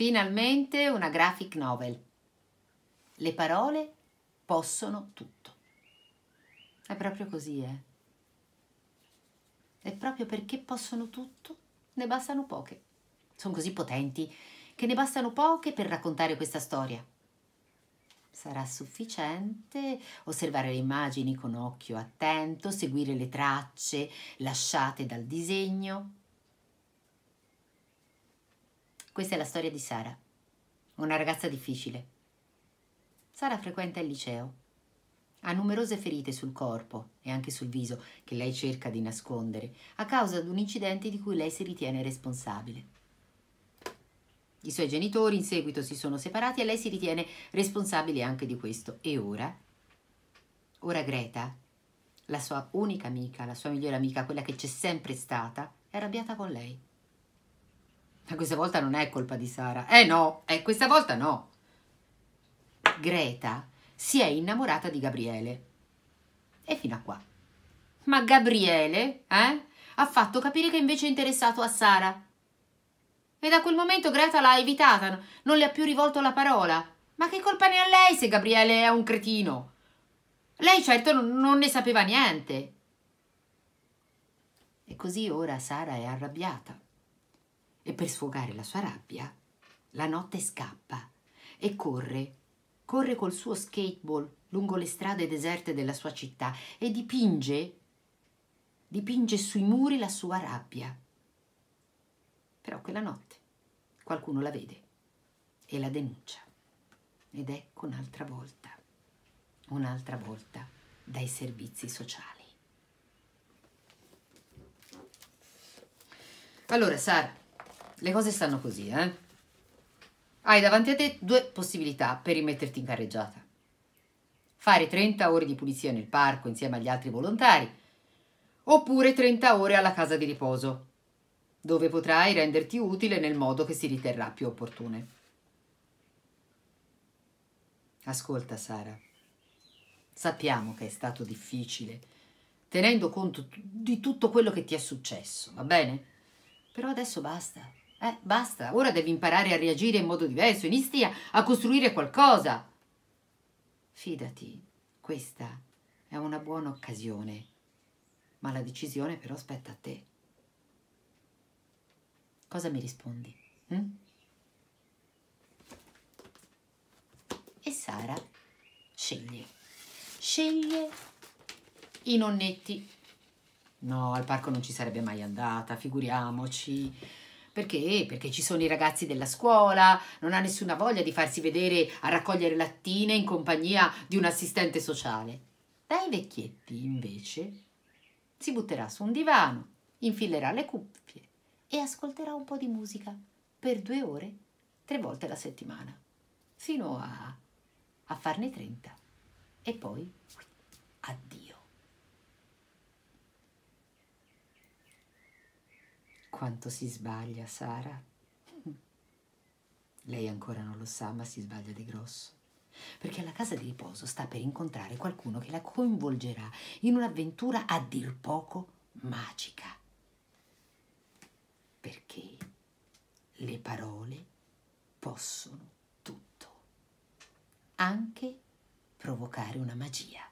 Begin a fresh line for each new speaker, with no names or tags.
Finalmente una graphic novel. Le parole possono tutto. È proprio così, eh? È proprio perché possono tutto, ne bastano poche. Sono così potenti che ne bastano poche per raccontare questa storia. Sarà sufficiente osservare le immagini con occhio attento, seguire le tracce lasciate dal disegno, questa è la storia di Sara, una ragazza difficile. Sara frequenta il liceo. Ha numerose ferite sul corpo e anche sul viso che lei cerca di nascondere a causa di un incidente di cui lei si ritiene responsabile. I suoi genitori in seguito si sono separati e lei si ritiene responsabile anche di questo. E ora? Ora Greta, la sua unica amica, la sua migliore amica, quella che c'è sempre stata, è arrabbiata con lei. Ma questa volta non è colpa di Sara. Eh no, eh, questa volta no. Greta si è innamorata di Gabriele. E fino a qua. Ma Gabriele, eh? Ha fatto capire che invece è interessato a Sara. E da quel momento Greta l'ha evitata, non le ha più rivolto la parola. Ma che colpa ne ha lei se Gabriele è un cretino? Lei certo non ne sapeva niente. E così ora Sara è arrabbiata e per sfogare la sua rabbia, la notte scappa e corre, corre col suo skateboard lungo le strade deserte della sua città e dipinge, dipinge sui muri la sua rabbia. Però quella notte qualcuno la vede e la denuncia. Ed ecco un'altra volta, un'altra volta dai servizi sociali. Allora, Sara, le cose stanno così, eh? Hai davanti a te due possibilità per rimetterti in carreggiata. Fare 30 ore di pulizia nel parco insieme agli altri volontari, oppure 30 ore alla casa di riposo, dove potrai renderti utile nel modo che si riterrà più opportune. Ascolta, Sara. Sappiamo che è stato difficile, tenendo conto di tutto quello che ti è successo, va bene? Però adesso basta. Eh, basta, ora devi imparare a reagire in modo diverso, inizia a costruire qualcosa. Fidati, questa è una buona occasione, ma la decisione però spetta a te. Cosa mi rispondi? Hm? E Sara sceglie. Sceglie i nonnetti. No, al parco non ci sarebbe mai andata, figuriamoci. Perché? Perché ci sono i ragazzi della scuola, non ha nessuna voglia di farsi vedere a raccogliere lattine in compagnia di un assistente sociale. Dai vecchietti, invece, si butterà su un divano, infilerà le cuffie e ascolterà un po' di musica per due ore, tre volte la settimana, fino a, a farne 30. E poi addio. Quanto si sbaglia, Sara. Lei ancora non lo sa, ma si sbaglia di grosso. Perché alla casa di riposo sta per incontrare qualcuno che la coinvolgerà in un'avventura a dir poco magica. Perché le parole possono tutto, anche provocare una magia.